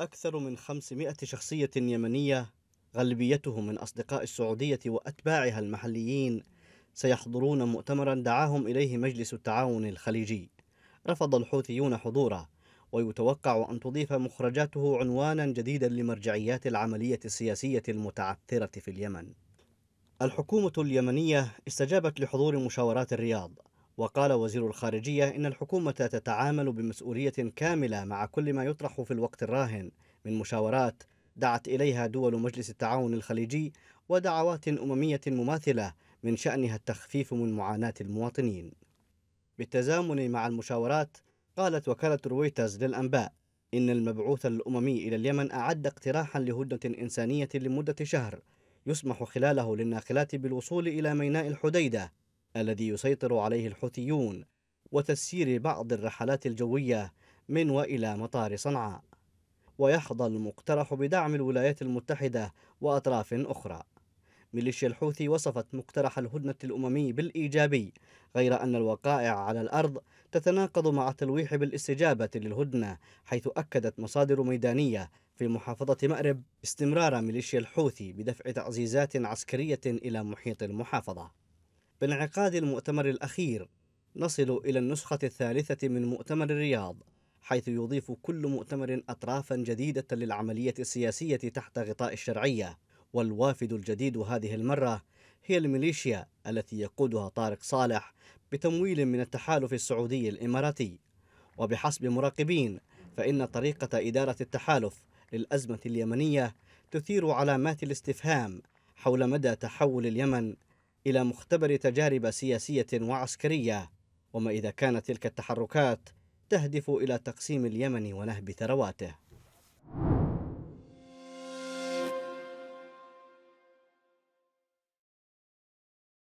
أكثر من 500 شخصية يمنية غالبيتهم من أصدقاء السعودية وأتباعها المحليين سيحضرون مؤتمرا دعاهم إليه مجلس التعاون الخليجي رفض الحوثيون حضوره ويتوقع أن تضيف مخرجاته عنوانا جديدا لمرجعيات العملية السياسية المتعثرة في اليمن الحكومة اليمنية استجابت لحضور مشاورات الرياض وقال وزير الخارجية إن الحكومة تتعامل بمسؤولية كاملة مع كل ما يطرح في الوقت الراهن من مشاورات دعت إليها دول مجلس التعاون الخليجي ودعوات أممية مماثلة من شأنها التخفيف من معاناة المواطنين. بالتزامن مع المشاورات قالت وكالة رويترز للأنباء إن المبعوث الأممي إلى اليمن أعد اقتراحا لهدنة إنسانية لمدة شهر يسمح خلاله للناقلات بالوصول إلى ميناء الحديدة الذي يسيطر عليه الحوثيون وتسيير بعض الرحلات الجوية من وإلى مطار صنعاء ويحظى المقترح بدعم الولايات المتحدة وأطراف أخرى ميليشيا الحوثي وصفت مقترح الهدنة الأممي بالإيجابي غير أن الوقائع على الأرض تتناقض مع التلويح بالاستجابة للهدنة حيث أكدت مصادر ميدانية في محافظة مأرب استمرار ميليشيا الحوثي بدفع تعزيزات عسكرية إلى محيط المحافظة بانعقاد المؤتمر الأخير نصل إلى النسخة الثالثة من مؤتمر الرياض حيث يضيف كل مؤتمر أطرافا جديدة للعملية السياسية تحت غطاء الشرعية والوافد الجديد هذه المرة هي الميليشيا التي يقودها طارق صالح بتمويل من التحالف السعودي الإماراتي وبحسب مراقبين فإن طريقة إدارة التحالف للأزمة اليمنية تثير علامات الاستفهام حول مدى تحول اليمن إلى مختبر تجارب سياسية وعسكرية وما إذا كانت تلك التحركات تهدف إلى تقسيم اليمن ونهب ثرواته